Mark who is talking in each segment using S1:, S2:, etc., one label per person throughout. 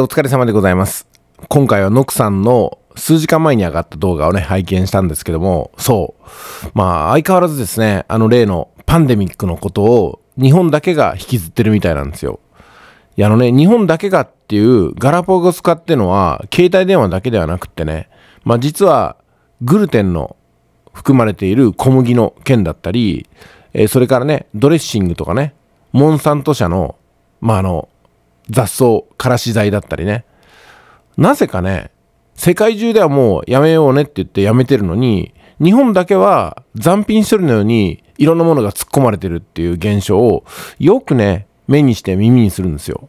S1: お疲れ様でございます。今回はノクさんの数時間前に上がった動画をね、拝見したんですけども、そう。まあ、相変わらずですね、あの例のパンデミックのことを日本だけが引きずってるみたいなんですよ。いや、あのね、日本だけがっていうガラポゴス化ってのは、携帯電話だけではなくってね、まあ実は、グルテンの含まれている小麦の件だったり、えー、それからね、ドレッシングとかね、モンサント社の、まああの、雑草、からし剤だったりね。なぜかね、世界中ではもうやめようねって言ってやめてるのに、日本だけは残品処理のようにいろんなものが突っ込まれてるっていう現象をよくね、目にして耳にするんですよ。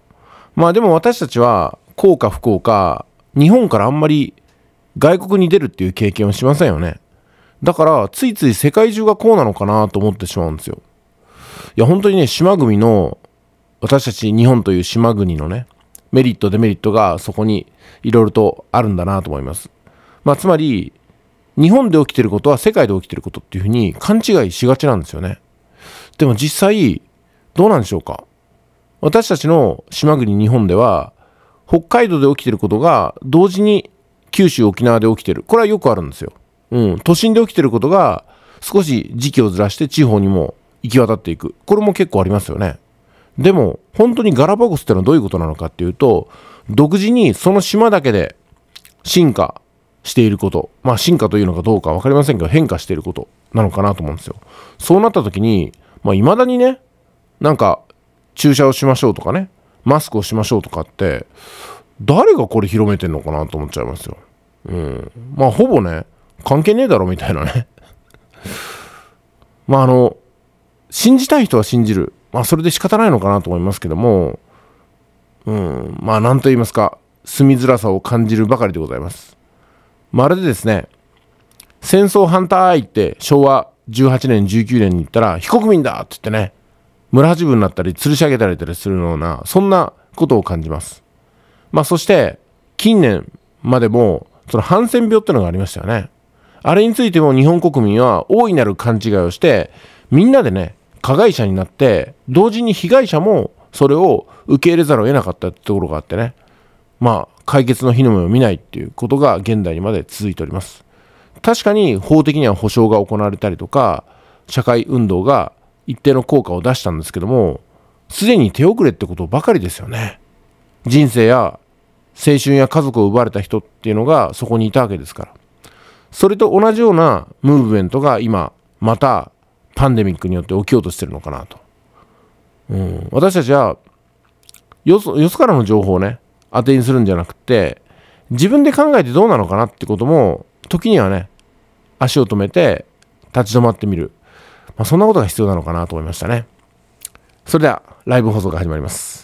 S1: まあでも私たちは、こうか不幸か、日本からあんまり外国に出るっていう経験をしませんよね。だから、ついつい世界中がこうなのかなと思ってしまうんですよ。いや、本当にね、島国の私たち日本という島国のね、メリット、デメリットがそこにいろいろとあるんだなと思います。まあ、つまり、日本で起きてることは世界で起きてることっていうふうに勘違いしがちなんですよね。でも実際、どうなんでしょうか私たちの島国日本では、北海道で起きてることが同時に九州、沖縄で起きてる。これはよくあるんですよ。うん。都心で起きてることが少し時期をずらして地方にも行き渡っていく。これも結構ありますよね。でも、本当にガラパゴスってのはどういうことなのかっていうと、独自にその島だけで進化していること、まあ進化というのかどうか分かりませんけど、変化していることなのかなと思うんですよ。そうなった時に、まあ未だにね、なんか注射をしましょうとかね、マスクをしましょうとかって、誰がこれ広めてんのかなと思っちゃいますよ。うん。まあほぼね、関係ねえだろみたいなね まああの、信じたい人は信じる。まあ、それで仕方ないのかなと思いますけども、うん、まあ、なんと言いますか、住みづらさを感じるばかりでございます。まるでですね、戦争反対って昭和18年、19年に言ったら、非国民だって言ってね、村八分になったり、吊るし上げられたりするような、そんなことを感じます。まあ、そして、近年までも、そのハンセン病ってのがありましたよね。あれについても日本国民は大いなる勘違いをして、みんなでね、加害者になって同時に被害者もそれを受け入れざるを得なかったってところがあってねまあ解決の日の目を見ないっていうことが現代にまで続いております確かに法的には保障が行われたりとか社会運動が一定の効果を出したんですけどもすでに手遅れってことばかりですよね人生や青春や家族を奪われた人っていうのがそこにいたわけですからそれと同じようなムーブメントが今またパンデミックによって起きようとしてるのかなと。うん、私たちはよそよそからの情報をね当てにするんじゃなくて自分で考えてどうなのかなってことも時にはね足を止めて立ち止まってみる、まあ、そんなことが必要なのかなと思いましたねそれではライブ放送が始まります